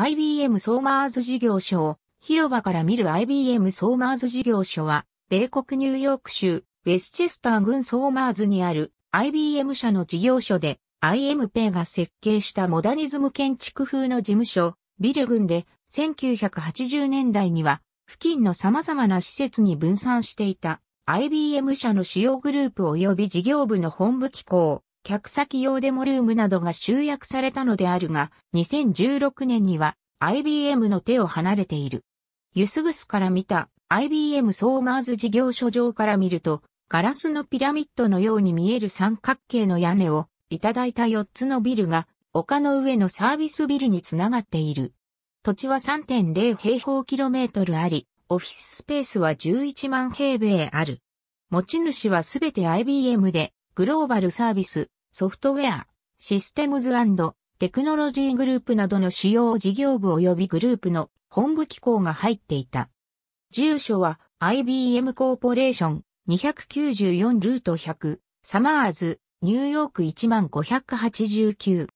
IBM ソーマーズ事業所を広場から見る IBM ソーマーズ事業所は、米国ニューヨーク州ウェスチェスター郡ソーマーズにある IBM 社の事業所で IM p が設計したモダニズム建築風の事務所、ビル群で1980年代には付近の様々な施設に分散していた IBM 社の主要グループ及び事業部の本部機構、客先用デモルームなどが集約されたのであるが、2016年には IBM の手を離れている。ユスグスから見た IBM ソーマーズ事業所上から見ると、ガラスのピラミッドのように見える三角形の屋根をいただいた4つのビルが、丘の上のサービスビルにつながっている。土地は3.0平方キロメートルあり、オフィススペースは11万平米ある。持ち主はすべて IBM で、グローバルサービス、ソフトウェア、システムズテクノロジーグループなどの主要事業部及びグループの本部機構が入っていた。住所は IBM コーポレーション294ルート100、サマーズ、ニューヨーク1 5 8 9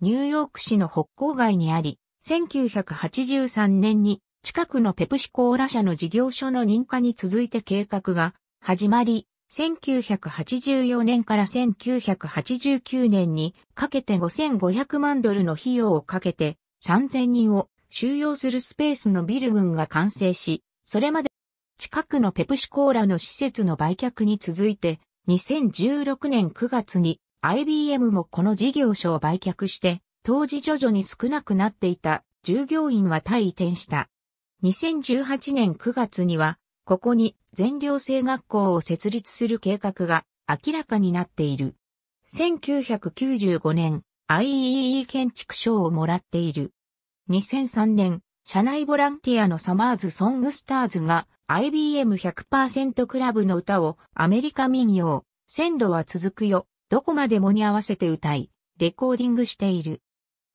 ニューヨーク市の北郊外にあり、1983年に近くのペプシコーラ社の事業所の認可に続いて計画が始まり、1984年から1989年にかけて5500万ドルの費用をかけて3000人を収容するスペースのビル群が完成し、それまで近くのペプシコーラの施設の売却に続いて2016年9月に IBM もこの事業所を売却して当時徐々に少なくなっていた従業員は退移転した。2018年9月にはここに全寮制学校を設立する計画が明らかになっている。1995年、IEE 建築賞をもらっている。2003年、社内ボランティアのサマーズ・ソングスターズが IBM100% クラブの歌をアメリカ民謡、鮮度は続くよ、どこまでもに合わせて歌い、レコーディングしている。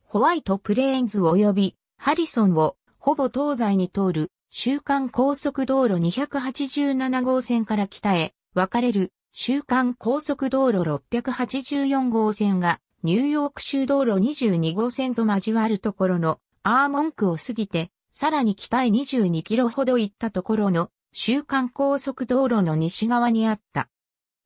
ホワイトプレーンズ及びハリソンをほぼ東西に通る週刊高速道路287号線から北へ分かれる週刊高速道路684号線がニューヨーク州道路22号線と交わるところのアーモンクを過ぎてさらに北へ22キロほど行ったところの週刊高速道路の西側にあった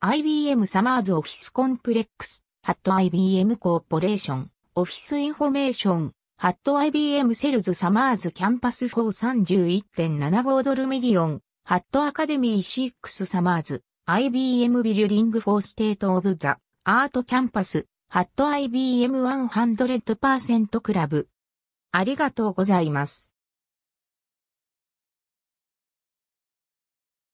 IBM サマーズオフィスコンプレックスハット IBM コーポレーションオフィスインフォメーションハット IBM セルズサマーズキャンパス431.75ドルミリオン、ハットアカデミーシックスサマーズ、IBM ビルディングフォーステートオブザ、アートキャンパス、ハット IBM 100%クラブ。ありがとうございます。